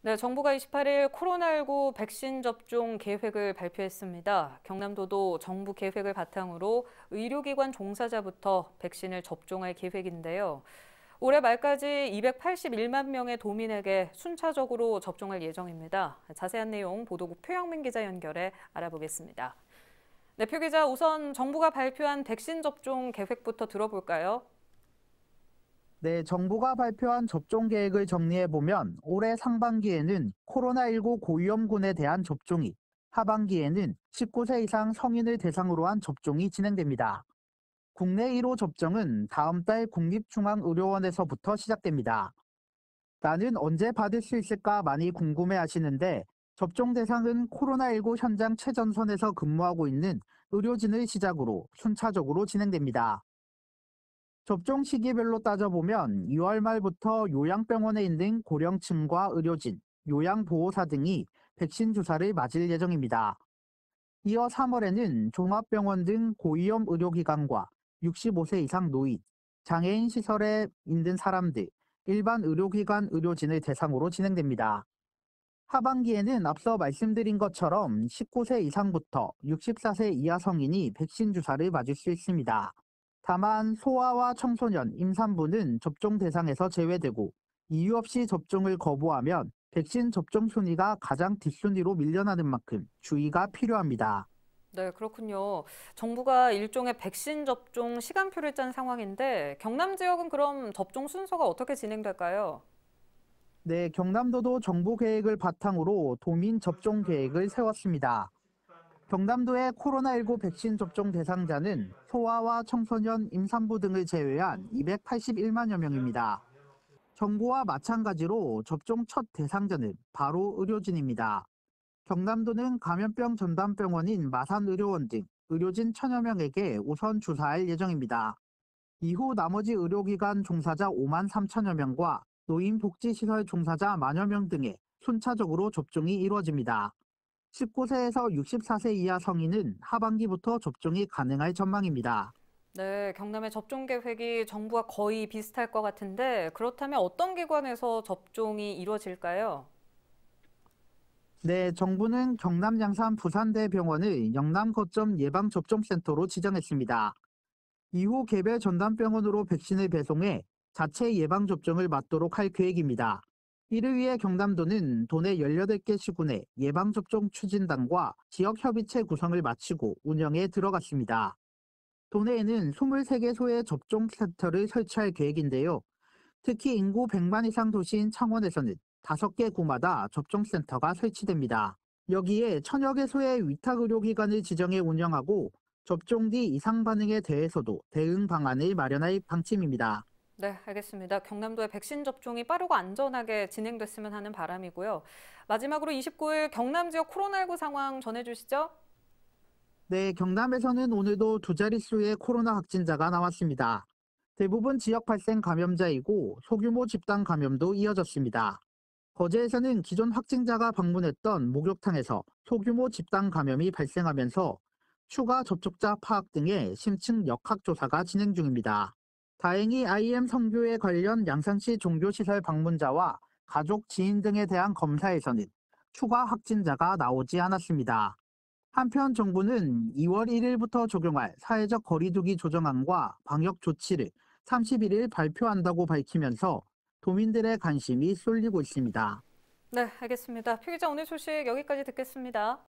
네, 정부가 28일 코로나19 백신 접종 계획을 발표했습니다. 경남도도 정부 계획을 바탕으로 의료기관 종사자부터 백신을 접종할 계획인데요. 올해 말까지 281만 명의 도민에게 순차적으로 접종할 예정입니다. 자세한 내용 보도국 표영민 기자 연결해 알아보겠습니다. 네, 표 기자 우선 정부가 발표한 백신 접종 계획부터 들어볼까요? 네, 정부가 발표한 접종 계획을 정리해 보면 올해 상반기에는 코로나19 고위험군에 대한 접종이, 하반기에는 19세 이상 성인을 대상으로 한 접종이 진행됩니다. 국내 1호 접종은 다음 달 국립중앙의료원에서부터 시작됩니다. 나는 언제 받을 수 있을까 많이 궁금해 하시는데 접종 대상은 코로나19 현장 최전선에서 근무하고 있는 의료진을 시작으로 순차적으로 진행됩니다. 접종 시기별로 따져보면 2월 말부터 요양병원에 있는 고령층과 의료진, 요양보호사 등이 백신 주사를 맞을 예정입니다. 이어 3월에는 종합병원 등 고위험 의료기관과 65세 이상 노인, 장애인 시설에 있는 사람들, 일반 의료기관 의료진을 대상으로 진행됩니다. 하반기에는 앞서 말씀드린 것처럼 19세 이상부터 64세 이하 성인이 백신 주사를 맞을 수 있습니다. 다만 소아와 청소년, 임산부는 접종 대상에서 제외되고 이유 없이 접종을 거부하면 백신 접종 순위가 가장 뒷순위로 밀려나는 만큼 주의가 필요합니다. 네, 그렇군요. 정부가 일종의 백신 접종 시간표를 짠 상황인데 경남 지역은 그럼 접종 순서가 어떻게 진행될까요? 네, 경남도도 정부 계획을 바탕으로 도민 접종 계획을 세웠습니다. 경남도의 코로나19 백신 접종 대상자는 소아와 청소년, 임산부 등을 제외한 281만여 명입니다. 정부와 마찬가지로 접종 첫 대상자는 바로 의료진입니다. 경남도는 감염병 전담병원인 마산의료원 등 의료진 천여 명에게 우선 주사할 예정입니다. 이후 나머지 의료기관 종사자 5만 3천여 명과 노인복지시설 종사자 만여 명 등에 순차적으로 접종이 이루어집니다. 19세에서 64세 이하 성인은 하반기부터 접종이 가능할 전망입니다. 네, 경남의 접종 계획이 정부와 거의 비슷할 것 같은데 그렇다면 어떤 기관에서 접종이 이루어질까요? 네, 정부는 경남 양산 부산대병원을 영남 거점 예방접종센터로 지정했습니다. 이후 개별 전담병원으로 백신을 배송해 자체 예방접종을 맡도록 할 계획입니다. 이를 위해 경남도는 도내 18개 시군의 예방접종 추진단과 지역협의체 구성을 마치고 운영에 들어갔습니다. 도내에는 23개소의 접종센터를 설치할 계획인데요. 특히 인구 100만 이상 도시인 창원에서는 5개 구마다 접종센터가 설치됩니다. 여기에 천여 개소의 위탁의료기관을 지정해 운영하고 접종 뒤 이상 반응에 대해서도 대응 방안을 마련할 방침입니다. 네, 알겠습니다. 경남도의 백신 접종이 빠르고 안전하게 진행됐으면 하는 바람이고요. 마지막으로 29일 경남 지역 코로나19 상황 전해주시죠. 네, 경남에서는 오늘도 두 자릿수의 코로나 확진자가 나왔습니다. 대부분 지역 발생 감염자이고 소규모 집단 감염도 이어졌습니다. 거제에서는 기존 확진자가 방문했던 목욕탕에서 소규모 집단 감염이 발생하면서 추가 접촉자 파악 등의 심층 역학조사가 진행 중입니다. 다행히 IM 성교에 관련 양산시 종교시설 방문자와 가족, 지인 등에 대한 검사에서는 추가 확진자가 나오지 않았습니다. 한편 정부는 2월 1일부터 적용할 사회적 거리두기 조정안과 방역 조치를 31일 발표한다고 밝히면서 도민들의 관심이 쏠리고 있습니다. 네, 알겠습니다. 표기자 오늘 소식 여기까지 듣겠습니다.